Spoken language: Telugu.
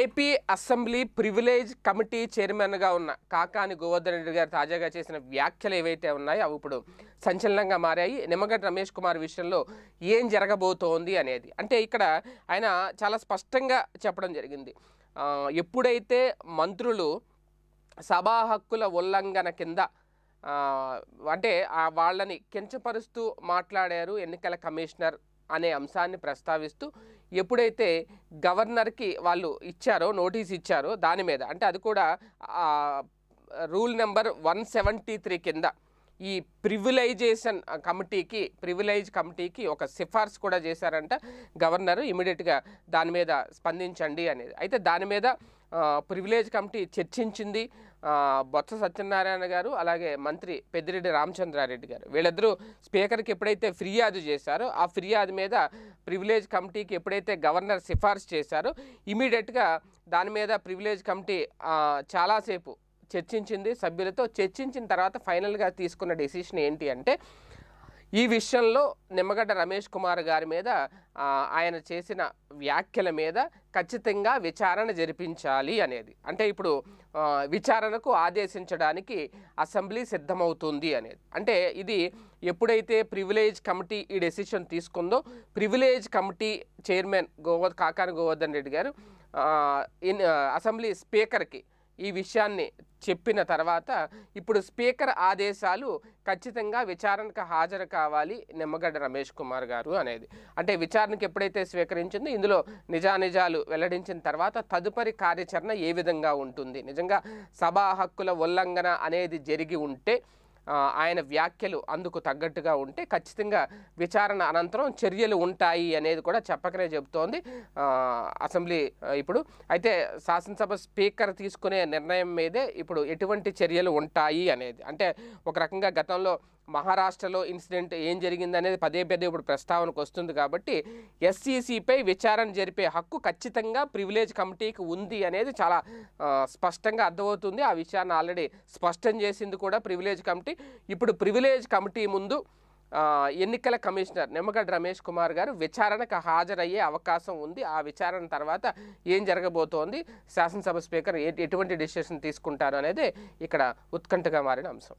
ఏపీ అసెంబ్లీ ప్రివిలేజ్ కమిటీ చైర్మన్గా ఉన్న కాకాని గోవర్ధన్ రెడ్డి గారు తాజాగా చేసిన వ్యాఖ్యలు ఏవైతే ఉన్నాయో అవి ఇప్పుడు సంచలనంగా మారాయి నిమ్మగడ్డ రమేష్ కుమార్ విషయంలో ఏం జరగబోతోంది అనేది అంటే ఇక్కడ ఆయన చాలా స్పష్టంగా చెప్పడం జరిగింది ఎప్పుడైతే మంత్రులు సభా హక్కుల ఉల్లంఘన కింద అంటే వాళ్ళని కించపరుస్తూ మాట్లాడారు ఎన్నికల కమిషనర్ అనే అంశాన్ని ప్రస్తావిస్తూ ఎప్పుడైతే గవర్నర్కి వాళ్ళు ఇచ్చారో నోటీస్ ఇచ్చారో దాని మీద అంటే అది కూడా rule number one seventy three కింద ఈ ప్రివిలైజేషన్ కమిటీకి ప్రివిలైజ్ కమిటీకి ఒక సిఫార్సు కూడా చేశారంట గవర్నర్ ఇమీడియట్గా దాని మీద స్పందించండి అనేది అయితే దాని మీద ప్రివిలేజ్ కమిటీ చర్చించింది బొత్స సత్యనారాయణ గారు అలాగే మంత్రి పెద్దిరెడ్డి రామచంద్రారెడ్డి గారు వీళ్ళిద్దరూ స్పీకర్కి ఎప్పుడైతే ఫిర్యాదు చేశారో ఆ ఫిర్యాదు మీద ప్రివిలేజ్ కమిటీకి ఎప్పుడైతే గవర్నర్ సిఫార్సు చేశారో ఇమీడియట్గా దాని మీద ప్రివిలేజ్ కమిటీ చాలాసేపు చర్చించింది సభ్యులతో చర్చించిన తర్వాత ఫైనల్గా తీసుకున్న డెసిషన్ ఏంటి అంటే ఈ విషయంలో నిమ్మగడ్డ రమేష్ కుమార్ గారి మీద ఆయన చేసిన వ్యాఖ్యల మీద ఖచ్చితంగా విచారణ జరిపించాలి అనేది అంటే ఇప్పుడు విచారణకు ఆదేశించడానికి అసెంబ్లీ సిద్ధమవుతుంది అనేది అంటే ఇది ఎప్పుడైతే ప్రివిలేజ్ కమిటీ ఈ డెసిషన్ తీసుకుందో ప్రివిలేజ్ కమిటీ చైర్మన్ గోవర్ కాకాని గోవర్ధన్ రెడ్డి గారు ఇన్ అసెంబ్లీ స్పీకర్కి ఈ విషయాన్ని చెప్పిన తర్వాత ఇప్పుడు స్పీకర్ ఆదేశాలు ఖచ్చితంగా విచారణకు హాజరు కావాలి నిమ్మగడ్డ రమేష్ కుమార్ గారు అనేది అంటే విచారణకు ఎప్పుడైతే స్వీకరించిందో ఇందులో నిజానిజాలు వెల్లడించిన తర్వాత తదుపరి కార్యాచరణ ఏ విధంగా ఉంటుంది నిజంగా సభా హక్కుల ఉల్లంఘన అనేది జరిగి ఉంటే ఆయన వ్యాఖ్యలు అందుకు తగ్గట్టుగా ఉంటే ఖచ్చితంగా విచారణ అనంతరం చర్యలు ఉంటాయి అనేది కూడా చెప్పకనే చెబుతోంది అసెంబ్లీ ఇప్పుడు అయితే శాసనసభ స్పీకర్ తీసుకునే నిర్ణయం మీదే ఇప్పుడు ఎటువంటి చర్యలు ఉంటాయి అనేది అంటే ఒక రకంగా గతంలో మహారాష్ట్రలో ఇన్సిడెంట్ ఏం అనేది పదే పదే ఇప్పుడు ప్రస్తావనకు వస్తుంది కాబట్టి ఎస్సీసీపై విచారణ జరిపే హక్కు ఖచ్చితంగా ప్రివిలేజ్ కమిటీకి ఉంది అనేది చాలా స్పష్టంగా అర్థమవుతుంది ఆ విషయాన్ని ఆల్రెడీ స్పష్టం చేసింది కూడా ప్రివిలేజ్ కమిటీ ఇప్పుడు ప్రివిలేజ్ కమిటీ ముందు ఎన్నికల కమిషనర్ నిమ్మగడ్డ రమేష్ కుమార్ గారు విచారణకు హాజరయ్యే అవకాశం ఉంది ఆ విచారణ తర్వాత ఏం జరగబోతోంది శాసనసభ స్పీకర్ ఎటువంటి డిసిషన్ తీసుకుంటారు అనేది ఇక్కడ ఉత్కంఠగా మారిన అంశం